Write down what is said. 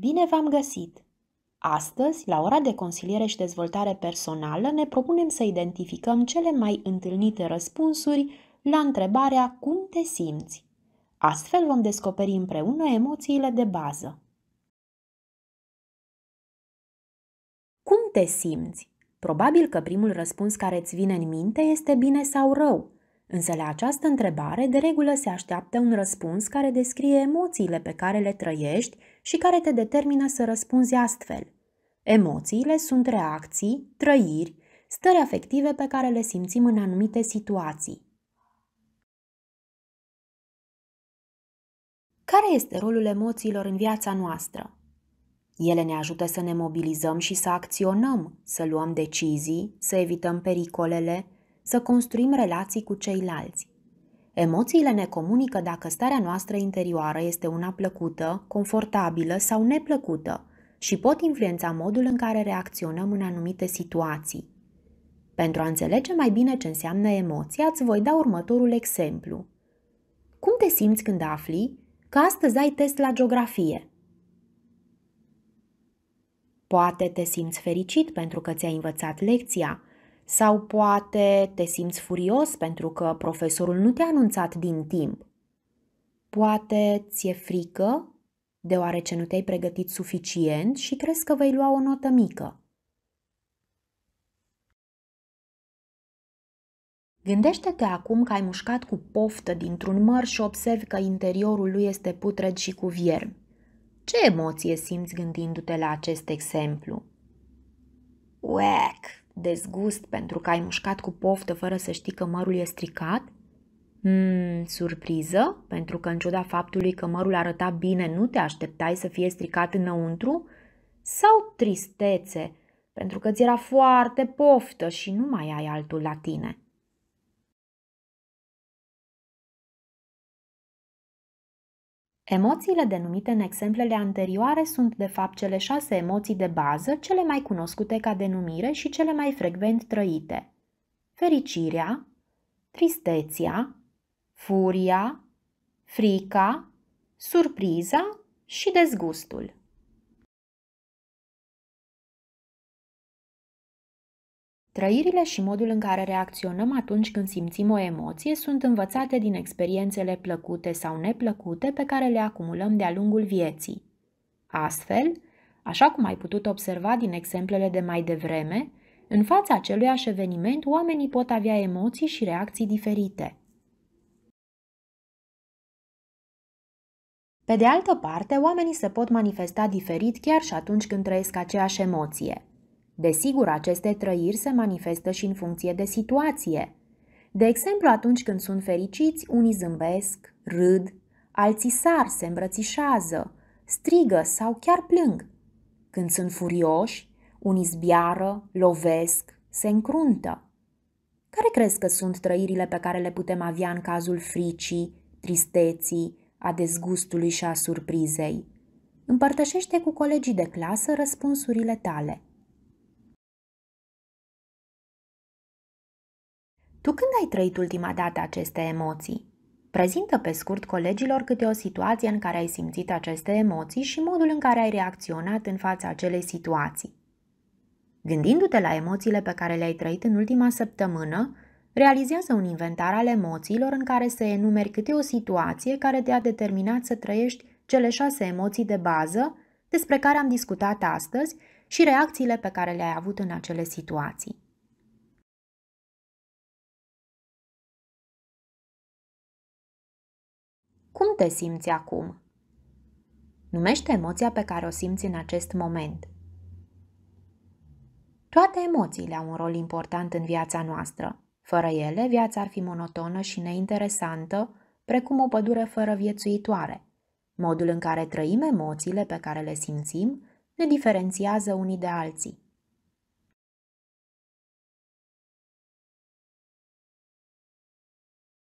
Bine v-am găsit! Astăzi, la ora de consiliere și dezvoltare personală, ne propunem să identificăm cele mai întâlnite răspunsuri la întrebarea cum te simți. Astfel vom descoperi împreună emoțiile de bază. Cum te simți? Probabil că primul răspuns care îți vine în minte este bine sau rău, însă la această întrebare de regulă se așteaptă un răspuns care descrie emoțiile pe care le trăiești și care te determină să răspunzi astfel. Emoțiile sunt reacții, trăiri, stări afective pe care le simțim în anumite situații. Care este rolul emoțiilor în viața noastră? Ele ne ajută să ne mobilizăm și să acționăm, să luăm decizii, să evităm pericolele, să construim relații cu ceilalți. Emoțiile ne comunică dacă starea noastră interioară este una plăcută, confortabilă sau neplăcută și pot influența modul în care reacționăm în anumite situații. Pentru a înțelege mai bine ce înseamnă emoția, îți voi da următorul exemplu. Cum te simți când afli că astăzi ai test la geografie? Poate te simți fericit pentru că ți-ai învățat lecția – sau poate te simți furios pentru că profesorul nu te-a anunțat din timp. Poate ți-e frică deoarece nu te-ai pregătit suficient și crezi că vei lua o notă mică. Gândește-te acum că ai mușcat cu poftă dintr-un măr și observi că interiorul lui este putred și cu viermi. Ce emoție simți gândindu-te la acest exemplu? Uec! Dezgust pentru că ai mușcat cu poftă fără să știi că mărul e stricat? Hmm, surpriză? Pentru că în ciuda faptului că mărul arăta bine, nu te așteptai să fie stricat înăuntru? Sau tristețe? Pentru că ți era foarte poftă și nu mai ai altul la tine. Emoțiile denumite în exemplele anterioare sunt de fapt cele șase emoții de bază, cele mai cunoscute ca denumire și cele mai frecvent trăite. Fericirea, tristețea, furia, frica, surpriza și dezgustul. Trăirile și modul în care reacționăm atunci când simțim o emoție sunt învățate din experiențele plăcute sau neplăcute pe care le acumulăm de-a lungul vieții. Astfel, așa cum ai putut observa din exemplele de mai devreme, în fața aceluiași eveniment, oamenii pot avea emoții și reacții diferite. Pe de altă parte, oamenii se pot manifesta diferit chiar și atunci când trăiesc aceeași emoție. Desigur, aceste trăiri se manifestă și în funcție de situație. De exemplu, atunci când sunt fericiți, unii zâmbesc, râd, alții sar, se îmbrățișează, strigă sau chiar plâng. Când sunt furioși, unii zbiară, lovesc, se încruntă. Care crezi că sunt trăirile pe care le putem avea în cazul fricii, tristeții, a dezgustului și a surprizei? Împărtășește cu colegii de clasă răspunsurile tale. Tu când ai trăit ultima dată aceste emoții? Prezintă pe scurt colegilor câte o situație în care ai simțit aceste emoții și modul în care ai reacționat în fața acelei situații. Gândindu-te la emoțiile pe care le-ai trăit în ultima săptămână, realizează un inventar al emoțiilor în care să enumeri câte o situație care te-a determinat să trăiești cele șase emoții de bază despre care am discutat astăzi și reacțiile pe care le-ai avut în acele situații. Cum te simți acum? Numește emoția pe care o simți în acest moment. Toate emoțiile au un rol important în viața noastră. Fără ele, viața ar fi monotonă și neinteresantă, precum o pădure fără viețuitoare. Modul în care trăim emoțiile pe care le simțim ne diferențiază unii de alții.